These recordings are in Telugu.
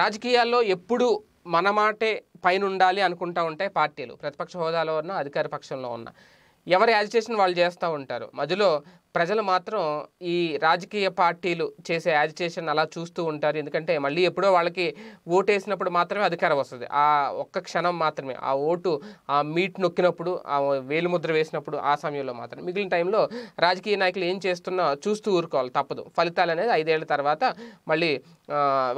రాజకీయాల్లో ఎప్పుడు మన మాటే పైన ఉండాలి అనుకుంటూ ఉంటాయి పార్టీలు ప్రతిపక్ష హోదాలో ఉన్న అధికార పక్షంలో ఉన్న ఎవరి యాజిటేషన్ వాళ్ళు చేస్తూ ఉంటారు మధ్యలో ప్రజలు మాత్రం ఈ రాజకీయ పార్టీలు చేసే యాజిటేషన్ అలా చూస్తూ ఉంటారు ఎందుకంటే మళ్ళీ ఎప్పుడో వాళ్ళకి ఓటు వేసినప్పుడు మాత్రమే అధికారం వస్తుంది ఆ ఒక్క క్షణం మాత్రమే ఆ ఓటు ఆ మీట్ నొక్కినప్పుడు ఆ వేలుముద్ర వేసినప్పుడు ఆ సమయంలో మాత్రం మిగిలిన టైంలో రాజకీయ నాయకులు ఏం చేస్తున్నా చూస్తూ ఊరుకోవాలి తప్పదు ఫలితాలు అనేది ఐదేళ్ల తర్వాత మళ్ళీ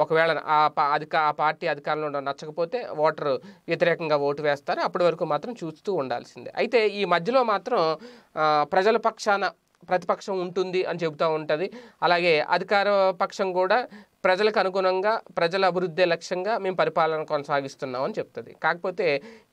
ఒకవేళ ఆ అధిక ఆ పార్టీ అధికారంలో నచ్చకపోతే ఓటరు వ్యతిరేకంగా ఓటు వేస్తారు అప్పటి వరకు మాత్రం చూస్తూ ఉండాల్సిందే అయితే ఈ మధ్యలో మాత్రం ప్రజల పక్షాన ప్రతిపక్షం ఉంటుంది అని చెబుతూ ఉంటుంది అలాగే అధికార పక్షం కూడా ప్రజలకు అనుగుణంగా ప్రజల అభివృద్ధి లక్ష్యంగా మేము పరిపాలన కొనసాగిస్తున్నాం అని చెప్తుంది కాకపోతే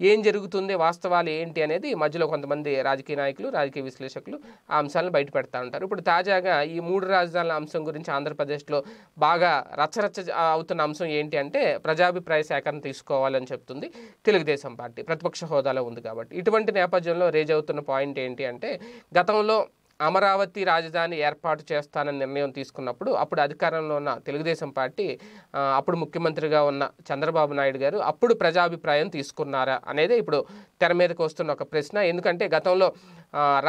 ఏం జరుగుతుంది వాస్తవాలు ఏంటి అనేది మధ్యలో కొంతమంది రాజకీయ నాయకులు రాజకీయ విశ్లేషకులు ఆ అంశాలను బయటపెడతా ఉంటారు ఇప్పుడు తాజాగా ఈ మూడు రాజధానుల అంశం గురించి ఆంధ్రప్రదేశ్లో బాగా రచ్చరచ్చ అవుతున్న అంశం ఏంటి అంటే ప్రజాభిప్రాయ సేకరణ తీసుకోవాలని చెప్తుంది తెలుగుదేశం పార్టీ ప్రతిపక్ష హోదాలో ఉంది కాబట్టి ఇటువంటి నేపథ్యంలో రేజ్ అవుతున్న పాయింట్ ఏంటి అంటే గతంలో అమరావతి రాజధాని ఏర్పాటు చేస్తానని నిర్ణయం తీసుకున్నప్పుడు అప్పుడు అధికారంలో ఉన్న తెలుగుదేశం పార్టీ అప్పుడు ముఖ్యమంత్రిగా ఉన్న చంద్రబాబు నాయుడు గారు అప్పుడు ప్రజాభిప్రాయం తీసుకున్నారా అనేది ఇప్పుడు తెర మీదకి వస్తున్న ఒక ప్రశ్న ఎందుకంటే గతంలో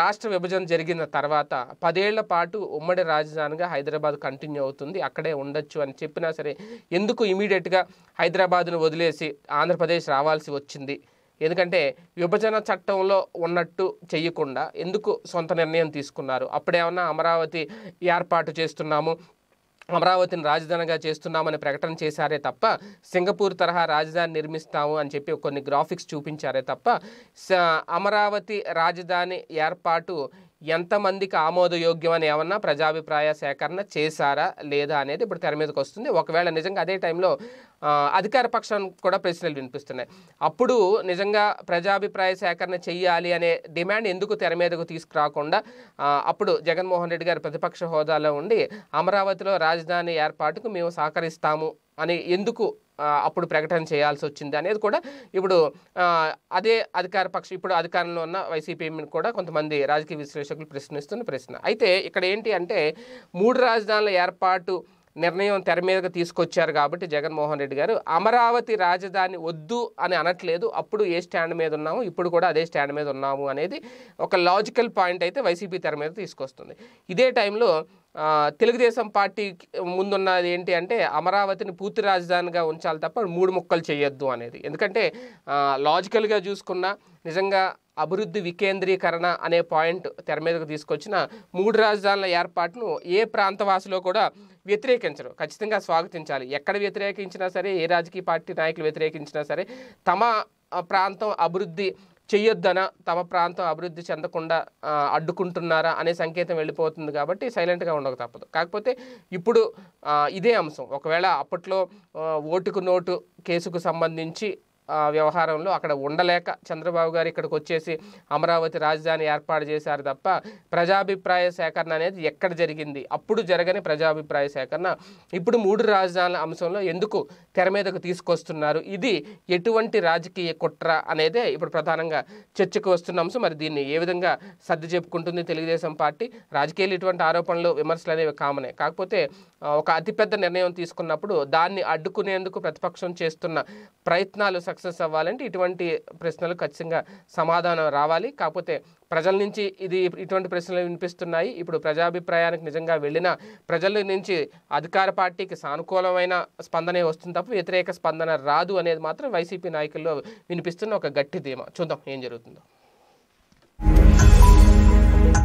రాష్ట్ర విభజన జరిగిన తర్వాత పదేళ్ల పాటు ఉమ్మడి రాజధానిగా హైదరాబాద్ కంటిన్యూ అవుతుంది అక్కడే ఉండొచ్చు అని చెప్పినా సరే ఎందుకు ఇమీడియట్గా హైదరాబాద్ను వదిలేసి ఆంధ్రప్రదేశ్ రావాల్సి వచ్చింది ఎందుకంటే విభజన చట్టంలో ఉన్నట్టు చేయకుండా ఎందుకు సొంత నిర్ణయం తీసుకున్నారు అప్పుడేమన్నా అమరావతి ఏర్పాటు చేస్తున్నాము అమరావతిని రాజధానిగా చేస్తున్నామని ప్రకటన చేశారే తప్ప సింగపూర్ తరహా రాజధాని నిర్మిస్తాము అని చెప్పి కొన్ని గ్రాఫిక్స్ చూపించారే తప్ప అమరావతి రాజధాని ఏర్పాటు ఎంతమందికి ఆమోదయోగ్యం అని ఏమన్నా ప్రజాభిప్రాయ సేకరణ చేశారా లేదా అనేది ఇప్పుడు తెర మీదకి వస్తుంది ఒకవేళ నిజంగా అదే టైంలో అధికార పక్షం కూడా ప్రశ్నలు వినిపిస్తున్నాయి అప్పుడు నిజంగా ప్రజాభిప్రాయ సేకరణ చేయాలి అనే డిమాండ్ ఎందుకు తెర మీదకు తీసుకురాకుండా అప్పుడు జగన్మోహన్ రెడ్డి గారు ప్రతిపక్ష హోదాలో ఉండి అమరావతిలో రాజధాని ఏర్పాటుకు మేము సహకరిస్తాము అని ఎందుకు అప్పుడు ప్రకటన చేయాల్సి వచ్చింది అనేది కూడా ఇప్పుడు అదే అధికార పక్ష ఇప్పుడు అధికారంలో ఉన్న వైసీపీ కూడా కొంతమంది రాజకీయ విశ్లేషకులు ప్రశ్నిస్తున్న ప్రశ్న అయితే ఇక్కడ ఏంటి అంటే మూడు రాజధానుల ఏర్పాటు నిర్ణయం తెర మీదగా తీసుకొచ్చారు కాబట్టి జగన్మోహన్ రెడ్డి గారు అమరావతి రాజధాని వద్దు అని అనట్లేదు అప్పుడు ఏ స్టాండ్ మీద ఉన్నాము ఇప్పుడు కూడా అదే స్టాండ్ మీద ఉన్నాము అనేది ఒక లాజికల్ పాయింట్ అయితే వైసీపీ తెర మీద తీసుకొస్తుంది ఇదే టైంలో తెలుగుదేశం పార్టీ ముందున్నది ఏంటి అంటే అమరావతిని పూర్తి రాజధానిగా ఉంచాలి తప్ప మూడు ముక్కలు చేయొద్దు అనేది ఎందుకంటే లాజికల్గా చూసుకున్నా నిజంగా అభివృద్ధి వికేంద్రీకరణ అనే పాయింట్ తెర మీదకు తీసుకొచ్చిన మూడు రాజధానుల ఏర్పాటును ఏ ప్రాంతవాసులో కూడా వ్యతిరేకించరు ఖచ్చితంగా స్వాగతించాలి ఎక్కడ వ్యతిరేకించినా సరే ఏ రాజకీయ పార్టీ నాయకులు వ్యతిరేకించినా సరే తమ ప్రాంతం అభివృద్ధి చెయ్యొద్దనా తమ ప్రాంతం అభివృద్ధి చెందకుండా అడ్డుకుంటున్నారా అనే సంకేతం వెళ్ళిపోతుంది కాబట్టి సైలెంట్గా ఉండక తప్పదు కాకపోతే ఇప్పుడు ఇదే అంశం ఒకవేళ అప్పట్లో ఓటుకు నోటు కేసుకు సంబంధించి వ్యవహారంలో అక్కడ ఉండలేక చంద్రబాబు గారు ఇక్కడికి వచ్చేసి అమరావతి రాజధాని ఏర్పాటు చేశారు తప్ప ప్రజాభిప్రాయ సేకరణ అనేది ఎక్కడ జరిగింది అప్పుడు జరగని ప్రజాభిప్రాయ సేకరణ ఇప్పుడు మూడు రాజధానుల అంశంలో ఎందుకు తెర మీదకు తీసుకొస్తున్నారు ఇది ఎటువంటి రాజకీయ కుట్ర అనేదే ఇప్పుడు ప్రధానంగా చర్చకు వస్తున్న అంశం మరి దీన్ని ఏ విధంగా సర్ది చెప్పుకుంటుంది తెలుగుదేశం పార్టీ రాజకీయాలు ఇటువంటి ఆరోపణలు విమర్శలు అనేవి కామనే కాకపోతే ఒక అతిపెద్ద నిర్ణయం తీసుకున్నప్పుడు దాన్ని అడ్డుకునేందుకు ప్రతిపక్షం చేస్తున్న ప్రయత్నాలు సక్సెస్ అవ్వాలంటే ఇటువంటి ప్రశ్నలు ఖచ్చితంగా సమాధానం రావాలి కాకపోతే ప్రజల నుంచి ఇది ఇటువంటి ప్రశ్నలు వినిపిస్తున్నాయి ఇప్పుడు ప్రజాభిప్రాయానికి నిజంగా వెళ్ళిన ప్రజల నుంచి అధికార పార్టీకి సానుకూలమైన స్పందనే వస్తుంది తప్ప వ్యతిరేక స్పందన రాదు అనేది మాత్రం వైసీపీ నాయకుల్లో వినిపిస్తున్న ఒక గట్టి ధీమా చూద్దాం ఏం జరుగుతుందో